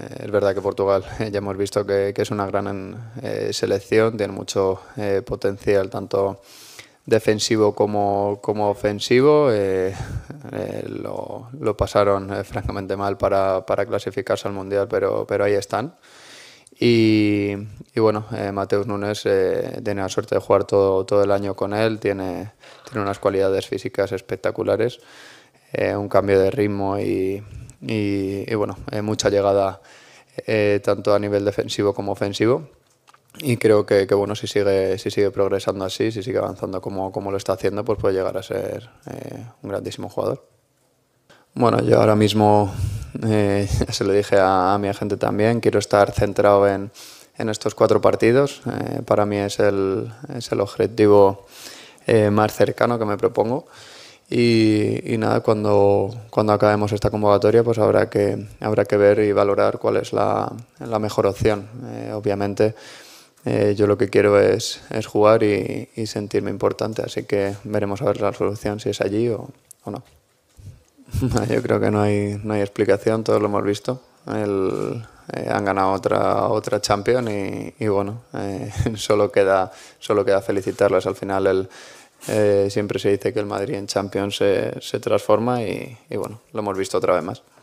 Eh, es verdad que Portugal ya hemos visto que, es una gran eh, selección, tiene mucho eh, potencial tanto defensivo como, como ofensivo. lo, pasaron francamente mal para, clasificarse al Mundial, pero, pero ahí están. Y, bueno, Mateus Nunes tiene la suerte de jugar todo, el año con él, tiene, tiene unas cualidades físicas espectaculares. un cambio de ritmo y, y, bueno, eh, mucha llegada eh, tanto a nivel defensivo como ofensivo. Y creo que, bueno, si sigue, si sigue progresando así, si sigue avanzando como, lo está haciendo, pues puede llegar a ser eh, un grandísimo jugador. Bueno, yo ahora mismo, se lo dije a, mi agente también, quiero estar centrado en, estos cuatro partidos. para mí es el objetivo más cercano que me propongo. Y, nada, cuando, cuando acabemos esta convocatoria, pues habrá que, habrá que ver y valorar cuál es la, la mejor opción. Eh, obviamente, eh, yo lo que quiero es, es jugar y, y, sentirme importante, así que veremos a ver la solución si es allí o, o no. yo creo que no hay, no hay explicación, todos lo hemos visto. El, eh, han ganado otra, otra Champions y, y bueno, solo, queda, solo queda felicitarles. Al final, el eh, siempre se dice que el Madrid en Champions se, se transforma y, y bueno, lo hemos visto otra vez más.